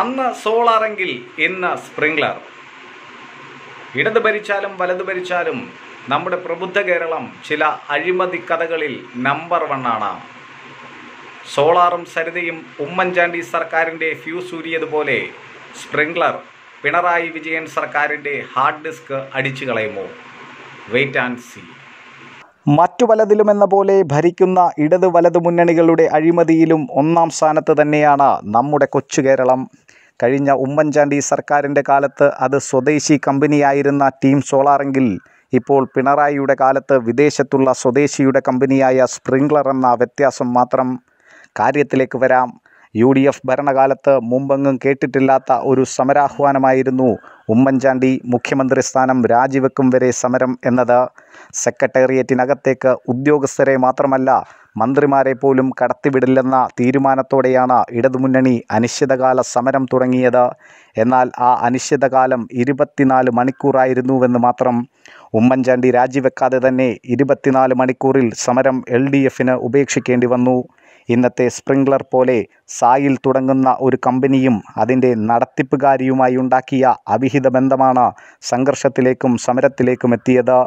അന്ന് സോളാറെങ്കിൽ ഇന്ന് സ്പ്രിംഗ്ലർ ഇടത് ഭരിച്ചാലും വലത് ഭരിച്ചാലും നമ്മുടെ പ്രബുദ്ധ കേരളം ചില അഴിമതി കഥകളിൽ നമ്പർ വണ്ണാണ് സോളാറും സരിതയും ഉമ്മൻചാണ്ടി സർക്കാരിൻ്റെ ഫ്യൂസ് ഊരിയതുപോലെ സ്പ്രിംഗ്ലർ പിണറായി വിജയൻ സർക്കാരിൻ്റെ ഹാർഡ് ഡിസ്ക് അടിച്ചു കളയുമോ വെയിറ്റ് ആൻഡ് സീ മറ്റു പലതിലുമെന്ന പോലെ ഭരിക്കുന്ന ഇടത് വലത് മുന്നണികളുടെ അഴിമതിയിലും ഒന്നാം സ്ഥാനത്ത് തന്നെയാണ് നമ്മുടെ കൊച്ചു കേരളം കഴിഞ്ഞ ഉമ്മൻചാണ്ടി സർക്കാരിൻ്റെ കാലത്ത് അത് സ്വദേശി കമ്പനിയായിരുന്ന ടീം സോളാറെങ്കിൽ ഇപ്പോൾ പിണറായിയുടെ കാലത്ത് വിദേശത്തുള്ള സ്വദേശിയുടെ കമ്പനിയായ സ്പ്രിംഗ്ലർ എന്ന വ്യത്യാസം മാത്രം കാര്യത്തിലേക്ക് വരാം യു ഡി എഫ് ഭരണകാലത്ത് മുമ്പെങ്ങും കേട്ടിട്ടില്ലാത്ത ഒരു സമരാഹ്വാനമായിരുന്നു ഉമ്മൻചാണ്ടി മുഖ്യമന്ത്രി സ്ഥാനം രാജിവെക്കും വരെ സമരം എന്നത് സെക്രട്ടേറിയറ്റിനകത്തേക്ക് ഉദ്യോഗസ്ഥരെ മാത്രമല്ല മന്ത്രിമാരെ പോലും കടത്തിവിടില്ലെന്ന തീരുമാനത്തോടെയാണ് ഇടതുമുന്നണി അനിശ്ചിതകാല സമരം തുടങ്ങിയത് എന്നാൽ ആ അനിശ്ചിതകാലം ഇരുപത്തിനാല് മണിക്കൂറായിരുന്നുവെന്ന് മാത്രം ഉമ്മൻചാണ്ടി രാജിവെക്കാതെ തന്നെ ഇരുപത്തിനാല് മണിക്കൂറിൽ സമരം എൽ ഡി എഫിന് ഉപേക്ഷിക്കേണ്ടി വന്നു ഇന്നത്തെ സ്പ്രിംഗ്ലർ പോലെ സായിൽ തുടങ്ങുന്ന ഒരു കമ്പനിയും അതിൻ്റെ നടത്തിപ്പുകാരിയുമായി ഉണ്ടാക്കിയ അവിഹിത ബന്ധമാണ് സംഘർഷത്തിലേക്കും സമരത്തിലേക്കും എത്തിയത്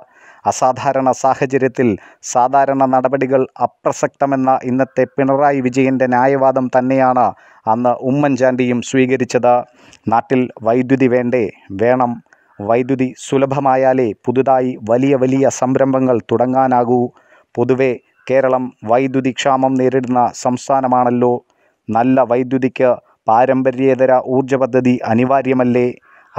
അസാധാരണ സാഹചര്യത്തിൽ സാധാരണ നടപടികൾ അപ്രസക്തമെന്ന ഇന്നത്തെ പിണറായി വിജയൻ്റെ ന്യായവാദം തന്നെയാണ് അന്ന് ഉമ്മൻചാണ്ടിയും സ്വീകരിച്ചത് നാട്ടിൽ വൈദ്യുതി വേണ്ടേ വേണം വൈദ്യുതി സുലഭമായാലേ പുതുതായി വലിയ വലിയ സംരംഭങ്ങൾ തുടങ്ങാനാകൂ പൊതുവെ കേരളം ക്ഷാമം നേരിടുന്ന സംസ്ഥാനമാണല്ലോ നല്ല വൈദ്യുതിക്ക് പാരമ്പര്യേതര ഊർജ്ജ പദ്ധതി അനിവാര്യമല്ലേ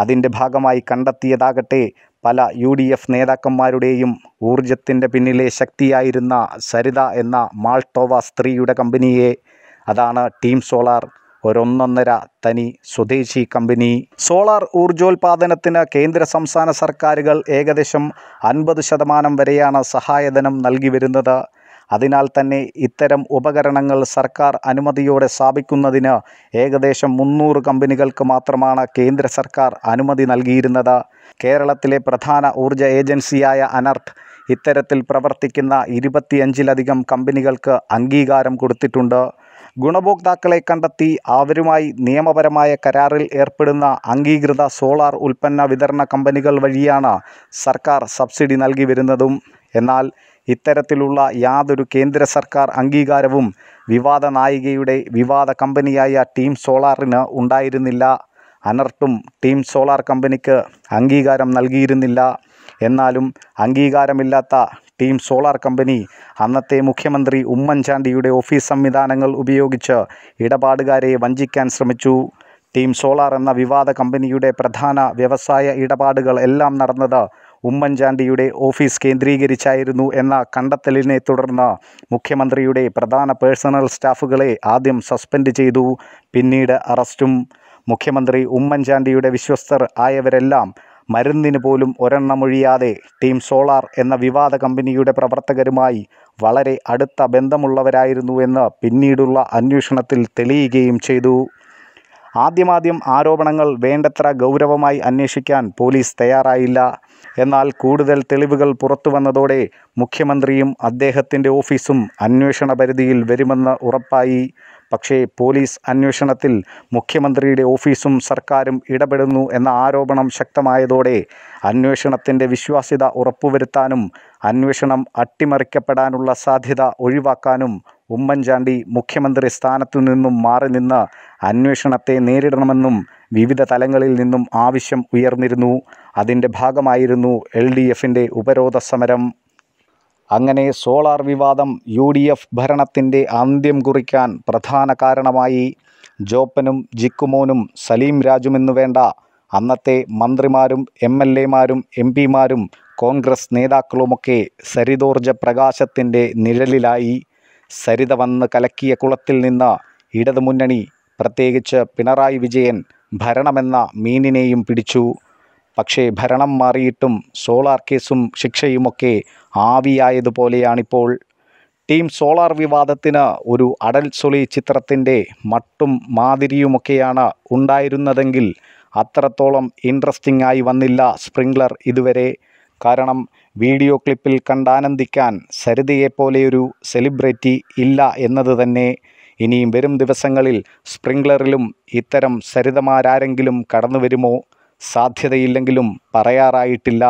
അതിൻ്റെ ഭാഗമായി കണ്ടെത്തിയതാകട്ടെ പല യു ഡി എഫ് നേതാക്കന്മാരുടെയും ഊർജത്തിൻ്റെ പിന്നിലെ ശക്തിയായിരുന്ന സരിത എന്ന മാൾട്ടോവ സ്ത്രീയുടെ കമ്പനിയെ അതാണ് ടീം സോളാർ ഒരൊന്നൊന്നര തനി സ്വദേശി കമ്പനി സോളാർ ഊർജോൽപാദനത്തിന് കേന്ദ്ര സംസ്ഥാന സർക്കാരുകൾ ഏകദേശം അൻപത് ശതമാനം വരെയാണ് സഹായധനം നൽകി വരുന്നത് അതിനാൽ തന്നെ ഇത്തരം ഉപകരണങ്ങൾ സർക്കാർ അനുമതിയോടെ സ്ഥാപിക്കുന്നതിന് ഏകദേശം മുന്നൂറ് കമ്പനികൾക്ക് മാത്രമാണ് കേന്ദ്ര സർക്കാർ അനുമതി നൽകിയിരുന്നത് കേരളത്തിലെ പ്രധാന ഊർജ ഏജൻസിയായ അനർട്ട് ഇത്തരത്തിൽ പ്രവർത്തിക്കുന്ന ഇരുപത്തിയഞ്ചിലധികം കമ്പനികൾക്ക് അംഗീകാരം കൊടുത്തിട്ടുണ്ട് ഗുണഭോക്താക്കളെ കണ്ടെത്തി അവരുമായി നിയമപരമായ കരാറിൽ ഏർപ്പെടുന്ന അംഗീകൃത സോളാർ ഉൽപ്പന്ന വിതരണ കമ്പനികൾ വഴിയാണ് സർക്കാർ സബ്സിഡി നൽകി വരുന്നതും എന്നാൽ ഇത്തരത്തിലുള്ള യാതൊരു കേന്ദ്ര സർക്കാർ അംഗീകാരവും വിവാദ നായികയുടെ വിവാദ കമ്പനിയായ ടീം സോളാറിന് ഉണ്ടായിരുന്നില്ല അനർട്ടും ടീം സോളാർ കമ്പനിക്ക് അംഗീകാരം നൽകിയിരുന്നില്ല എന്നാലും അംഗീകാരമില്ലാത്ത ടീം സോളാർ കമ്പനി അന്നത്തെ മുഖ്യമന്ത്രി ഉമ്മൻചാണ്ടിയുടെ ഓഫീസ് സംവിധാനങ്ങൾ ഉപയോഗിച്ച് ഇടപാടുകാരെ വഞ്ചിക്കാൻ ശ്രമിച്ചു ടീം സോളാർ എന്ന വിവാദ കമ്പനിയുടെ പ്രധാന വ്യവസായ ഇടപാടുകൾ എല്ലാം നടന്നത് ഉമ്മൻചാണ്ടിയുടെ ഓഫീസ് കേന്ദ്രീകരിച്ചായിരുന്നു എന്ന കണ്ടെത്തലിനെ തുടർന്ന് മുഖ്യമന്ത്രിയുടെ പ്രധാന പേഴ്സണൽ സ്റ്റാഫുകളെ ആദ്യം സസ്പെൻഡ് ചെയ്തു പിന്നീട് അറസ്റ്റും മുഖ്യമന്ത്രി ഉമ്മൻചാണ്ടിയുടെ വിശ്വസ്തർ ആയവരെല്ലാം മരുന്നിന് പോലും ഒരെണ്ണമൊഴിയാതെ ടീം സോളാർ എന്ന വിവാദ കമ്പനിയുടെ പ്രവർത്തകരുമായി വളരെ അടുത്ത ബന്ധമുള്ളവരായിരുന്നു എന്ന് പിന്നീടുള്ള അന്വേഷണത്തിൽ തെളിയുകയും ചെയ്തു ആദ്യമാദ്യം ആരോപണങ്ങൾ വേണ്ടത്ര ഗൗരവമായി അന്വേഷിക്കാൻ പോലീസ് തയ്യാറായില്ല എന്നാൽ കൂടുതൽ തെളിവുകൾ പുറത്തുവന്നതോടെ മുഖ്യമന്ത്രിയും അദ്ദേഹത്തിൻ്റെ ഓഫീസും അന്വേഷണ പരിധിയിൽ വരുമെന്ന് ഉറപ്പായി പക്ഷേ പോലീസ് അന്വേഷണത്തിൽ മുഖ്യമന്ത്രിയുടെ ഓഫീസും സർക്കാരും ഇടപെടുന്നു എന്ന ആരോപണം ശക്തമായതോടെ അന്വേഷണത്തിൻ്റെ വിശ്വാസ്യത ഉറപ്പുവരുത്താനും അന്വേഷണം അട്ടിമറിക്കപ്പെടാനുള്ള സാധ്യത ഒഴിവാക്കാനും ഉമ്മൻചാണ്ടി മുഖ്യമന്ത്രി സ്ഥാനത്തു നിന്നും മാറി നിന്ന് അന്വേഷണത്തെ നേരിടണമെന്നും വിവിധ തലങ്ങളിൽ നിന്നും ആവശ്യം ഉയർന്നിരുന്നു അതിൻ്റെ ഭാഗമായിരുന്നു എൽ ഡി എഫിൻ്റെ ഉപരോധ സമരം അങ്ങനെ സോളാർ വിവാദം യു ഡി എഫ് ഭരണത്തിൻ്റെ അന്ത്യം കുറിക്കാൻ പ്രധാന കാരണമായി ജോപ്പനും ജിക്കുമോനും സലീം രാജുമെന്നു വേണ്ട അന്നത്തെ മന്ത്രിമാരും എം എൽ എമാരും എം പിമാരും കോൺഗ്രസ് നേതാക്കളുമൊക്കെ സരിതോർജ പ്രകാശത്തിൻ്റെ നിഴലിലായി സരിത വന്ന് കലക്കിയ കുളത്തിൽ നിന്ന് ഇടതുമുന്നണി പ്രത്യേകിച്ച് പിണറായി വിജയൻ ഭരണമെന്ന മീനിനെയും പിടിച്ചു പക്ഷേ ഭരണം മാറിയിട്ടും സോളാർ കേസും ശിക്ഷയുമൊക്കെ ആവിയായതുപോലെയാണിപ്പോൾ ടീം സോളാർ വിവാദത്തിന് ഒരു അടൽ സൊളി ചിത്രത്തിൻ്റെ മട്ടും മാതിരിയുമൊക്കെയാണ് ഉണ്ടായിരുന്നതെങ്കിൽ അത്രത്തോളം ഇൻട്രസ്റ്റിംഗ് ആയി വന്നില്ല സ്പ്രിംഗ്ലർ ഇതുവരെ കാരണം വീഡിയോ ക്ലിപ്പിൽ കണ്ടാനന്ദിക്കാൻ സരിതയെപ്പോലെയൊരു സെലിബ്രിറ്റി ഇല്ല എന്നത് തന്നെ ഇനിയും വരും ദിവസങ്ങളിൽ സ്പ്രിംഗ്ലറിലും ഇത്തരം സരിതമാരാരെങ്കിലും കടന്നു വരുമോ സാധ്യതയില്ലെങ്കിലും പറയാറായിട്ടില്ല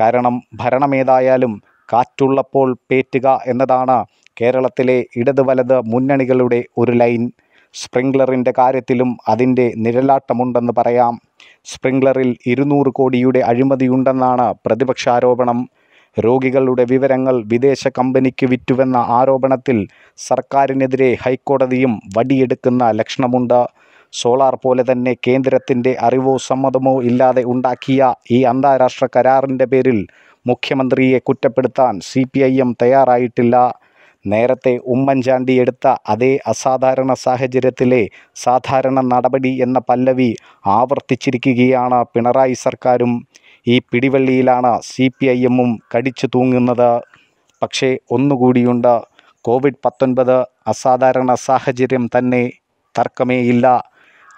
കാരണം ഭരണമേതായാലും കാറ്റുള്ളപ്പോൾ പേറ്റുക എന്നതാണ് കേരളത്തിലെ ഇടത് വലത് മുന്നണികളുടെ ഒരു ലൈൻ സ്പ്രിംഗ്ലറിൻ്റെ കാര്യത്തിലും അതിൻ്റെ നിഴലാട്ടമുണ്ടെന്ന് പറയാം സ്പ്രിംഗ്ലറിൽ ഇരുന്നൂറ് കോടിയുടെ അഴിമതിയുണ്ടെന്നാണ് പ്രതിപക്ഷാരോപണം രോഗികളുടെ വിവരങ്ങൾ വിദേശ കമ്പനിക്ക് വിറ്റുവെന്ന ആരോപണത്തിൽ സർക്കാരിനെതിരെ ഹൈക്കോടതിയും വടിയെടുക്കുന്ന ലക്ഷണമുണ്ട് സോളാർ പോലെ തന്നെ കേന്ദ്രത്തിൻ്റെ അറിവോ സമ്മതമോ ഇല്ലാതെ ഉണ്ടാക്കിയ ഈ അന്താരാഷ്ട്ര കരാറിൻ്റെ പേരിൽ മുഖ്യമന്ത്രിയെ കുറ്റപ്പെടുത്താൻ സി പി ഐ എം തയ്യാറായിട്ടില്ല നേരത്തെ ഉമ്മൻചാണ്ടി എടുത്ത അതേ അസാധാരണ സാഹചര്യത്തിലെ സാധാരണ നടപടി എന്ന പല്ലവി ആവർത്തിച്ചിരിക്കുകയാണ് പിണറായി സർക്കാരും ഈ പിടിവള്ളിയിലാണ് സി പി ഐ എമ്മും കടിച്ചു തൂങ്ങുന്നത് പക്ഷേ ഒന്നുകൂടിയുണ്ട് കോവിഡ് പത്തൊൻപത് അസാധാരണ സാഹചര്യം തന്നെ തർക്കമേയില്ല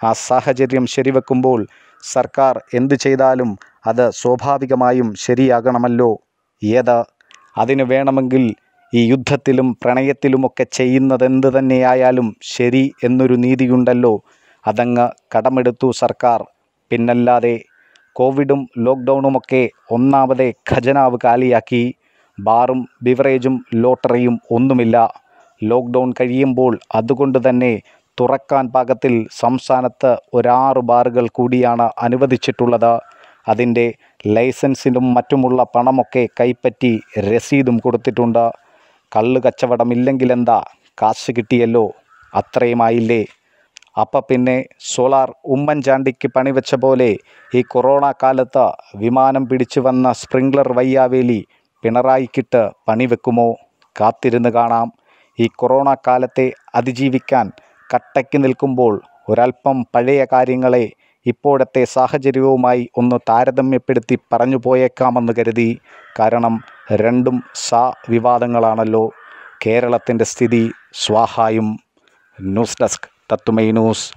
ആ സാഹചര്യം ശരിവെക്കുമ്പോൾ സർക്കാർ എന്ത് ചെയ്താലും അത് സ്വാഭാവികമായും ശരിയാകണമല്ലോ ഏത് അതിന് വേണമെങ്കിൽ ഈ യുദ്ധത്തിലും പ്രണയത്തിലുമൊക്കെ ചെയ്യുന്നതെന്ത് തന്നെയായാലും ശരി എന്നൊരു നീതിയുണ്ടല്ലോ അതങ്ങ് കടമെടുത്തു സർക്കാർ പിന്നല്ലാതെ കോവിഡും ലോക്ക്ഡൗണുമൊക്കെ ഒന്നാമതേ ഖജനാവ് കാലിയാക്കി ബാറും ബിവറേജും ലോട്ടറിയും ഒന്നുമില്ല ലോക്ക്ഡൗൺ കഴിയുമ്പോൾ അതുകൊണ്ട് തന്നെ തുറക്കാൻ പാകത്തിൽ സംസ്ഥാനത്ത് ഒരാറ് ബാറുകൾ കൂടിയാണ് അനുവദിച്ചിട്ടുള്ളത് അതിൻ്റെ ലൈസൻസിനും മറ്റുമുള്ള പണമൊക്കെ കൈപ്പറ്റി രസീതും കൊടുത്തിട്ടുണ്ട് കള്ള് കച്ചവടമില്ലെങ്കിലെന്താ കാശ് കിട്ടിയല്ലോ അത്രയുമായില്ലേ അപ്പം പിന്നെ സോളാർ ഉമ്മൻചാണ്ടിക്ക് പണിവെച്ച പോലെ ഈ കൊറോണ കാലത്ത് വിമാനം പിടിച്ചു വന്ന സ്പ്രിംഗ്ലർ വയ്യാവേലി പിണറായിക്കിട്ട് പണിവെക്കുമോ കാത്തിരുന്ന് കാണാം ഈ കൊറോണ കാലത്തെ അതിജീവിക്കാൻ കട്ടയ്ക്ക് നിൽക്കുമ്പോൾ ഒരൽപ്പം പഴയ കാര്യങ്ങളെ ഇപ്പോഴത്തെ സാഹചര്യവുമായി ഒന്ന് താരതമ്യപ്പെടുത്തി പറഞ്ഞു പോയേക്കാമെന്ന് കരുതി കാരണം രണ്ടും സാ വിവാദങ്ങളാണല്ലോ കേരളത്തിൻ്റെ സ്ഥിതി സ്വാഹായും ന്യൂസ് ഡെസ്ക് at tuminos.